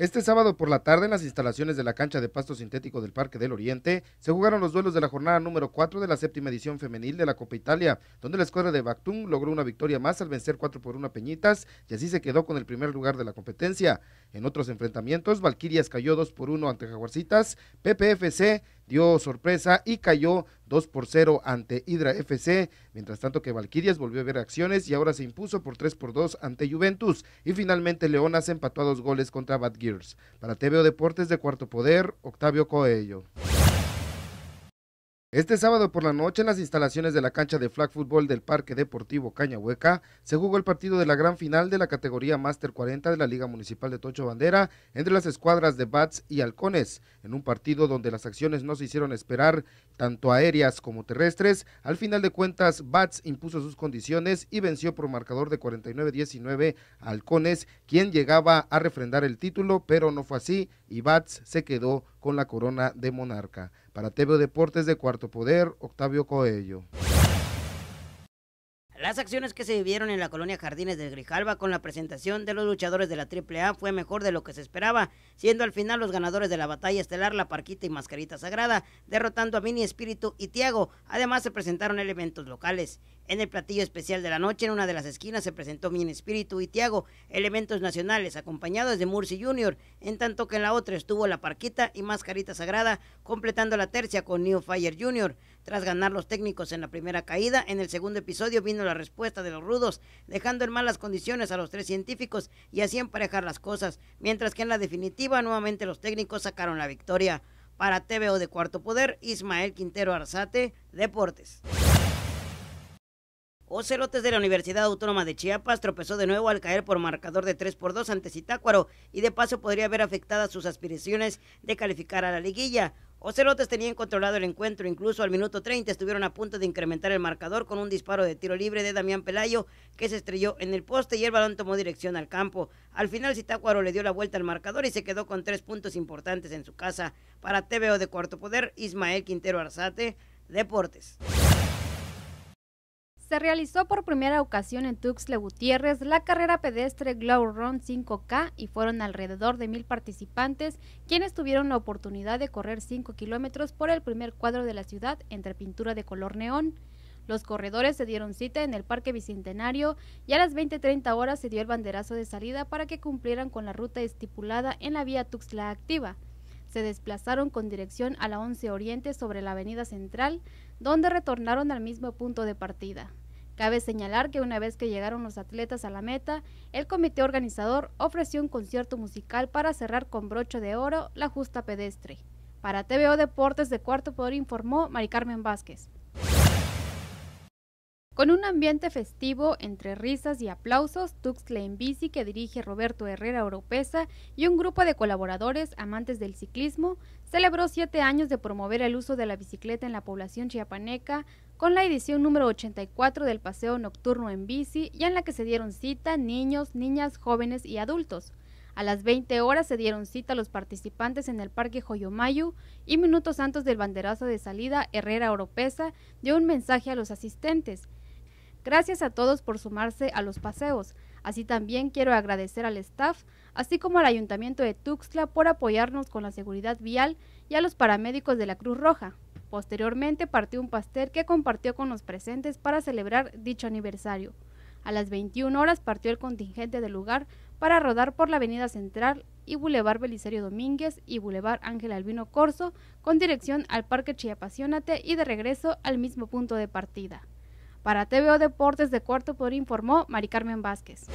Este sábado por la tarde, en las instalaciones de la cancha de pasto sintético del Parque del Oriente, se jugaron los duelos de la jornada número 4 de la séptima edición femenil de la Copa Italia, donde la escuadra de Bactún logró una victoria más al vencer 4 por 1 a Peñitas y así se quedó con el primer lugar de la competencia. En otros enfrentamientos, Valquirias cayó 2 por 1 ante Jaguarcitas, PPFC dio sorpresa y cayó 2 por 0 ante Hydra FC, mientras tanto que Valquirias volvió a ver acciones y ahora se impuso por 3 por 2 ante Juventus y finalmente Leonas empató a dos goles contra Bad Gears. Para TVO Deportes de Cuarto Poder, Octavio Coello. Este sábado por la noche, en las instalaciones de la cancha de flag football del Parque Deportivo Cañahueca, se jugó el partido de la gran final de la categoría Master 40 de la Liga Municipal de Tocho Bandera entre las escuadras de Bats y Halcones, en un partido donde las acciones no se hicieron esperar, tanto aéreas como terrestres. Al final de cuentas, Bats impuso sus condiciones y venció por marcador de 49-19 a Halcones, quien llegaba a refrendar el título, pero no fue así y Bats se quedó con la corona de monarca. Para TV Deportes de Cuarto Poder, Octavio Coello. Las acciones que se vivieron en la colonia Jardines de Grijalva con la presentación de los luchadores de la AAA fue mejor de lo que se esperaba, siendo al final los ganadores de la batalla estelar La Parquita y Mascarita Sagrada, derrotando a Mini Espíritu y Tiago. Además se presentaron elementos locales. En el platillo especial de la noche, en una de las esquinas, se presentó mi Espíritu y Tiago, elementos nacionales, acompañados de Murci Jr., en tanto que en la otra estuvo La Parquita y Mascarita Sagrada, completando la tercia con New Fire Jr. Tras ganar los técnicos en la primera caída, en el segundo episodio vino la respuesta de los rudos, dejando en malas condiciones a los tres científicos y así emparejar las cosas, mientras que en la definitiva nuevamente los técnicos sacaron la victoria. Para TVO de Cuarto Poder, Ismael Quintero Arzate, Deportes. Ocelotes de la Universidad Autónoma de Chiapas tropezó de nuevo al caer por marcador de 3 por 2 ante Zitácuaro y de paso podría haber afectado sus aspiraciones de calificar a la liguilla. Ocelotes tenían controlado el encuentro, incluso al minuto 30 estuvieron a punto de incrementar el marcador con un disparo de tiro libre de Damián Pelayo que se estrelló en el poste y el balón tomó dirección al campo. Al final Zitácuaro le dio la vuelta al marcador y se quedó con tres puntos importantes en su casa. Para TVO de Cuarto Poder, Ismael Quintero Arzate, Deportes. Se realizó por primera ocasión en Tuxtla Gutiérrez la carrera pedestre Glow Run 5K y fueron alrededor de mil participantes quienes tuvieron la oportunidad de correr 5 kilómetros por el primer cuadro de la ciudad entre pintura de color neón. Los corredores se dieron cita en el Parque Bicentenario y a las 20.30 horas se dio el banderazo de salida para que cumplieran con la ruta estipulada en la vía Tuxtla Activa se desplazaron con dirección a la 11 Oriente sobre la Avenida Central, donde retornaron al mismo punto de partida. Cabe señalar que una vez que llegaron los atletas a la meta, el comité organizador ofreció un concierto musical para cerrar con broche de oro la justa pedestre. Para TVO Deportes de Cuarto Poder informó Mari Carmen Vázquez. Con un ambiente festivo, entre risas y aplausos, Tuxtla en bici que dirige Roberto Herrera Oropesa y un grupo de colaboradores amantes del ciclismo celebró siete años de promover el uso de la bicicleta en la población chiapaneca con la edición número 84 del paseo nocturno en bici y en la que se dieron cita niños, niñas, jóvenes y adultos. A las 20 horas se dieron cita los participantes en el Parque Joyomayu y minutos antes del banderazo de salida, Herrera Oropesa dio un mensaje a los asistentes – Gracias a todos por sumarse a los paseos. Así también quiero agradecer al staff, así como al Ayuntamiento de Tuxtla por apoyarnos con la seguridad vial y a los paramédicos de la Cruz Roja. Posteriormente partió un pastel que compartió con los presentes para celebrar dicho aniversario. A las 21 horas partió el contingente del lugar para rodar por la Avenida Central y Bulevar Belisario Domínguez y Bulevar Ángel Albino Corso con dirección al Parque Chiapasionate y de regreso al mismo punto de partida. Para TVO Deportes de Cuarto Poder informó Mari Carmen Vázquez.